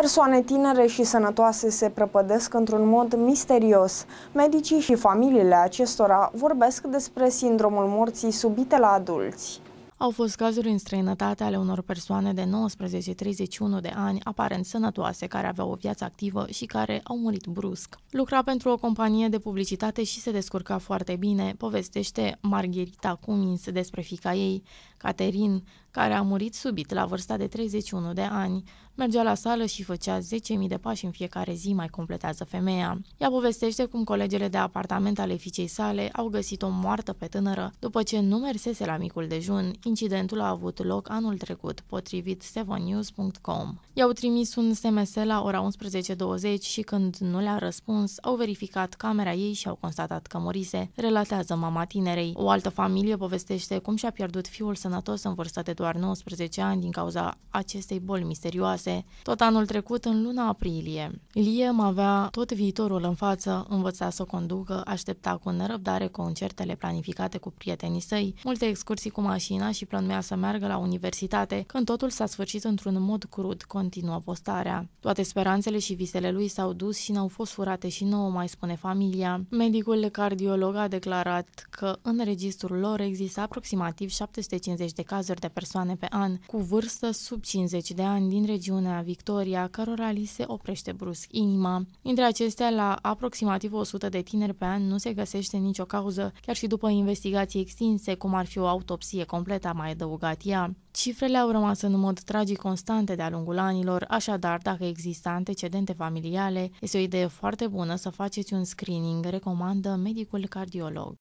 Persoane tinere și sănătoase se prăpădesc într-un mod misterios. Medicii și familiile acestora vorbesc despre sindromul morții subite la adulți. Au fost cazuri în străinătate ale unor persoane de 19-31 de ani, aparent sănătoase, care aveau o viață activă și care au murit brusc. Lucra pentru o companie de publicitate și se descurca foarte bine, povestește Margherita Cumins despre fica ei, Caterin, care a murit subit la vârsta de 31 de ani. Mergea la sală și făcea 10.000 de pași în fiecare zi, mai completează femeia. Ea povestește cum colegele de apartament ale fiicei sale au găsit-o moartă pe tânără după ce nu mersese la micul dejun, Incidentul a avut loc anul trecut, potrivit sevennews.com. I-au trimis un SMS la ora 11.20 și când nu le-a răspuns, au verificat camera ei și au constatat că morise, relatează mama tinerei. O altă familie povestește cum și-a pierdut fiul sănătos în vârstă de doar 19 ani din cauza acestei boli misterioase. Tot anul trecut, în luna aprilie, Liam avea tot viitorul în față, învăța să o conducă, aștepta cu nerăbdare concertele planificate cu prietenii săi, multe excursii cu mașina și și plănuia să meargă la universitate, când totul s-a sfârșit într-un mod crud, continuă postarea. Toate speranțele și visele lui s-au dus și n-au fost furate și nouă, mai spune familia. Medicul cardiolog a declarat că în registrul lor există aproximativ 750 de cazuri de persoane pe an, cu vârstă sub 50 de ani din regiunea Victoria, cărora li se oprește brusc inima. Dintre acestea, la aproximativ 100 de tineri pe an nu se găsește nicio cauză, chiar și după investigații extinse, cum ar fi o autopsie completă a mai adăugat ea. Cifrele au rămas în mod tragic constante de-a lungul anilor, așadar, dacă există antecedente familiale, este o idee foarte bună să faceți un screening, recomandă medicul cardiolog.